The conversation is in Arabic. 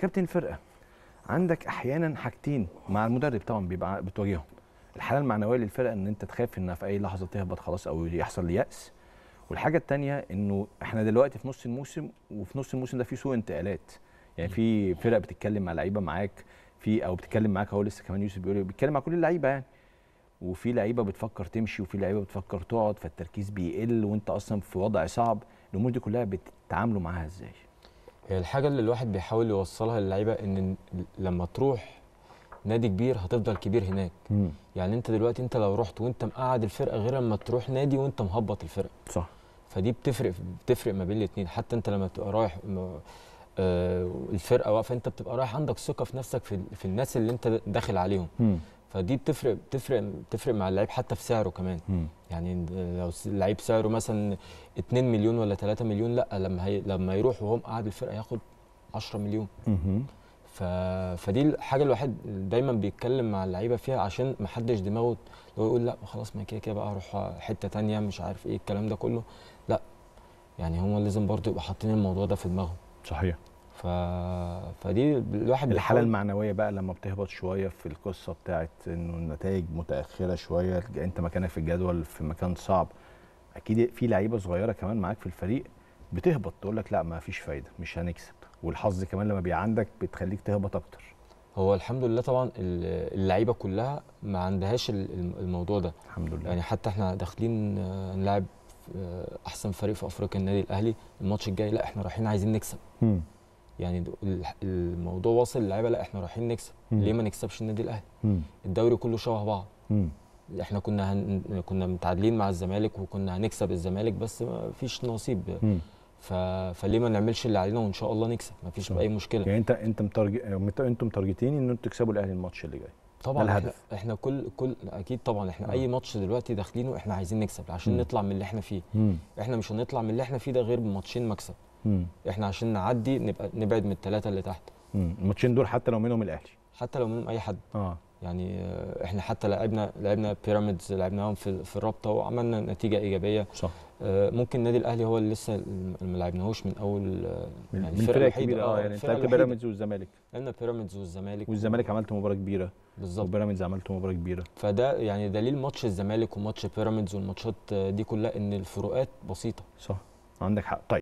كابتن فرقه عندك احيانا حاجتين مع المدرب طبعا بيبقى بتواجههم الحاله المعنويه للفرقه ان انت تخاف انها في اي لحظه تهبط خلاص او يحصل يأس والحاجه الثانيه انه احنا دلوقتي في نص الموسم وفي نص الموسم ده في سوء انتقالات يعني في فرق بتتكلم مع لعيبه معاك في او بتتكلم معاك هو لسه كمان يوسف بيقول إيه، بيتكلم مع كل اللعيبه يعني وفي لعيبه بتفكر تمشي وفي لعيبه بتفكر تقعد فالتركيز بيقل وانت اصلا في وضع صعب الامور دي كلها بتتعاملوا معاها ازاي؟ هي الحاجه اللي الواحد بيحاول يوصلها للعيبه ان لما تروح نادي كبير هتفضل كبير هناك مم. يعني انت دلوقتي انت لو رحت وانت مقعد الفرقه غير لما تروح نادي وانت مهبط الفرقه صح فدي بتفرق بتفرق ما بين الاثنين حتى انت لما بتبقى رايح آه الفرقه واقفه انت بتبقى رايح عندك ثقه في نفسك في, في الناس اللي انت داخل عليهم مم. فدي بتفرق بتفرق بتفرق مع اللعيب حتى في سعره كمان م. يعني لو اللعيب سعره مثلا 2 مليون ولا 3 مليون لا لما هي لما يروح وهو قاعد الفرقه ياخد 10 مليون ف... فدي الحاجه الواحد دايما بيتكلم مع اللعيبه فيها عشان ما حدش دماغه لو يقول لا خلاص ما كده كده بقى اروح حته تانية مش عارف ايه الكلام ده كله لا يعني هم لازم برضه يبقوا حاطين الموضوع ده في دماغهم صحيح ف... فدي الواحد الحاله المعنويه بقى لما بتهبط شويه في القصه بتاعت انه النتائج متاخره شويه انت مكانك في الجدول في مكان صعب اكيد في لعيبه صغيره كمان معاك في الفريق بتهبط تقول لك لا ما فيش فايده مش هنكسب والحظ كمان لما بيبقى عندك بتخليك تهبط اكتر هو الحمد لله طبعا اللعيبه كلها ما عندهاش الموضوع ده الحمد لله يعني حتى احنا داخلين نلعب آه، احسن فريق في افريقيا النادي الاهلي الماتش الجاي لا احنا رايحين عايزين نكسب يعني الموضوع واصل للعيبه لا احنا رايحين نكسب مم. ليه ما نكسبش النادي الاهلي الدوري كله شبه بعض مم. احنا كنا هن... كنا متعادلين مع الزمالك وكنا هنكسب الزمالك بس ما فيش نصيب مم. ف... فليه ما نعملش اللي علينا وان شاء الله نكسب ما فيش اي مشكله يعني انت انت مترج... انتم مترجتين ان انتم تكسبوا الاهلي الماتش اللي جاي طبعا الهدف. احنا, احنا كل كل اكيد طبعا احنا مم. آه. اي ماتش دلوقتي داخلينه احنا عايزين نكسب عشان مم. نطلع من اللي احنا فيه مم. احنا مش هنطلع من اللي احنا فيه ده غير بماتشين مكسب مم. احنا عشان نعدي نبقى نبعد من الثلاثه اللي تحت الماتشين دول حتى لو منهم الاهلي حتى لو منهم اي حد اه يعني آه، احنا حتى لعبنا لعبنا بيراميدز لعبناهم في في الرابطه وعملنا نتيجه ايجابيه صح آه، ممكن النادي الاهلي هو اللي لسه ما لعبناهوش من اول آه، من يعني من الفرق كبيره اه يعني انت لعبت بيراميدز والزمالك لعبنا بيراميدز والزمالك والزمالك عملت مباراه كبيره بالظبط وبيراميدز عملت مباراه كبيره فده يعني دليل ماتش الزمالك وماتش بيراميدز والماتشات دي كلها ان الفروقات بسيطه صح عندك حق طيب